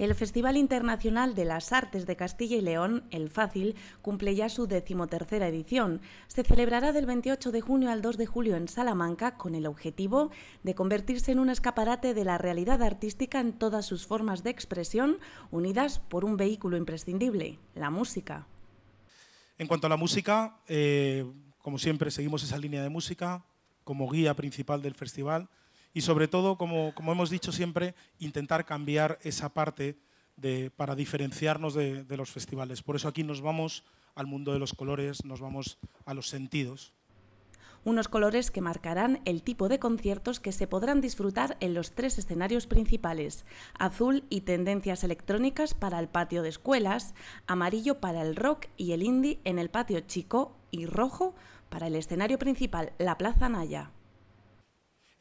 El Festival Internacional de las Artes de Castilla y León, El Fácil, cumple ya su decimotercera edición. Se celebrará del 28 de junio al 2 de julio en Salamanca con el objetivo de convertirse en un escaparate de la realidad artística en todas sus formas de expresión, unidas por un vehículo imprescindible, la música. En cuanto a la música, eh, como siempre seguimos esa línea de música como guía principal del festival y sobre todo, como, hemos dicho siempre, intentar cambiar esa parte para diferenciarnos de, de los festivales. Por eso aquí nos vamos al mundo de los colores, nos vamos a los sentidos unos colores que marcarán el tipo de conciertos que se podrán disfrutar en los tres escenarios principales, azul y tendencias electrónicas para el patio de escuelas, amarillo para el rock y el indie en el patio chico y rojo para el escenario principal, la Plaza Naya.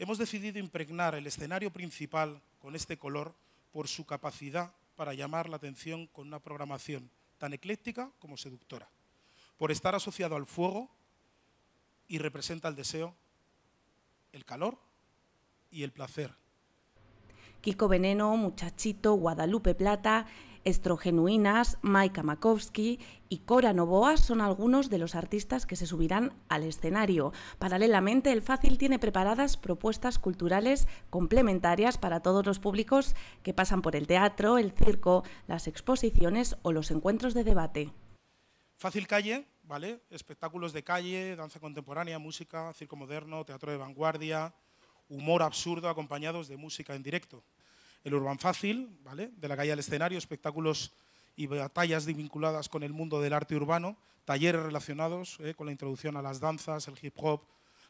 Hemos decidido impregnar el escenario principal con este color por su capacidad para llamar la atención con una programación tan ecléctica como seductora, por estar asociado al fuego y representa el deseo, el calor y el placer. Veneno, Muchachito, Guadalupe Plata Estrogenuinas, Maika Makowski y Cora Novoa son algunos de los artistas que se subirán al escenario. Paralelamente, El Fácil tiene preparadas propuestas culturales complementarias para todos los públicos que pasan por el teatro, el circo, las exposiciones o los encuentros de debate. Fácil Calle, ¿vale? Espectáculos de calle, danza contemporánea, música, circo moderno, teatro de vanguardia, humor absurdo acompañados de música en directo el Urban Fácil, ¿vale? de la calle al escenario, espectáculos y batallas vinculadas con el mundo del arte urbano, talleres relacionados ¿eh? con la introducción a las danzas, el hip hop,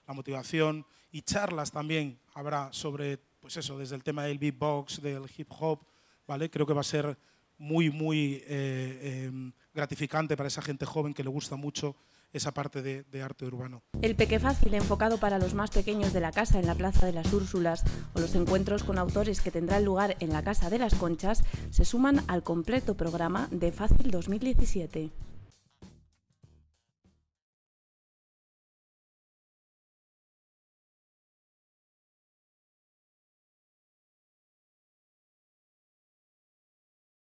la motivación y charlas también habrá sobre, pues eso, desde el tema del beatbox, del hip hop, ¿vale? creo que va a ser muy, muy eh, em, gratificante para esa gente joven que le gusta mucho esa parte de, de, arte urbano. El Peque Fácil, enfocado para los más pequeños de la casa en la Plaza de las Úrsulas, o los encuentros con autores que tendrán lugar en la Casa de las Conchas, se suman al completo programa de Fácil 2017.